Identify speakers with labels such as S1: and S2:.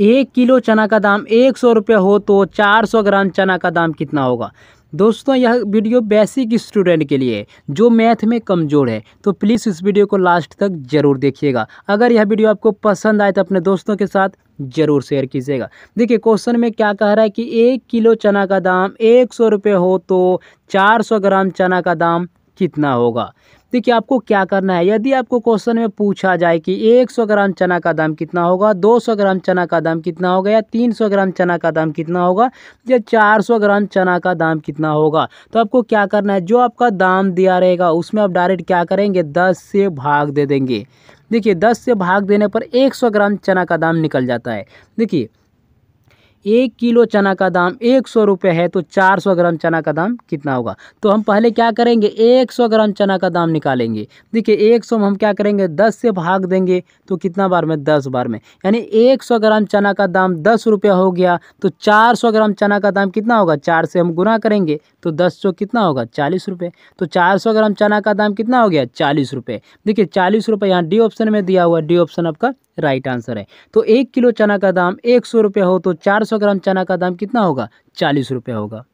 S1: एक किलो चना का दाम एक सौ रुपये हो तो चार सौ ग्राम चना का दाम कितना होगा दोस्तों यह वीडियो बेसिक स्टूडेंट के लिए है जो मैथ में कमज़ोर है तो प्लीज़ इस वीडियो को लास्ट तक ज़रूर देखिएगा अगर यह वीडियो आपको पसंद आए तो अपने दोस्तों के साथ ज़रूर शेयर कीजिएगा देखिए क्वेश्चन में क्या कह रहा है कि एक किलो चना का दाम एक सौ रुपये हो तो चार सौ ग्राम चना का दाम कितना होगा देखिए आपको क्या करना है यदि आपको क्वेश्चन में पूछा जाए कि 100 ग्राम चना का दाम कितना होगा 200 ग्राम चना का दाम कितना होगा या 300 ग्राम चना का दाम कितना होगा या 400 ग्राम चना का दाम कितना होगा तो आपको क्या करना है जो आपका दाम दिया रहेगा उसमें आप डायरेक्ट क्या करेंगे दस से भाग दे देंगे देखिए दस से भाग देने पर एक ग्राम चना का दाम निकल जाता है देखिए एक किलो चना का दाम एक सौ रुपये है तो चार सौ ग्राम चना का दाम कितना होगा तो हम पहले क्या करेंगे एक सौ ग्राम चना का दाम निकालेंगे देखिए एक सौ में हम क्या करेंगे दस से भाग देंगे तो कितना बार में दस बार में यानी एक सौ ग्राम चना का दाम दस रुपये हो गया तो चार सौ ग्राम चना का दाम कितना होगा चार से हम गुना करेंगे तो दस सौ कितना होगा चालीस रुपये तो चार सौ ग्राम चना का दाम कितना हो गया चालीस रुपये देखिए चालीस रुपये यहाँ डी ऑप्शन में दिया हुआ डी ऑप्शन आपका राइट आंसर है तो एक किलो चना का दाम एक सौ रुपये हो तो चार सौ ग्राम चना का दाम कितना होगा चालीस रुपये होगा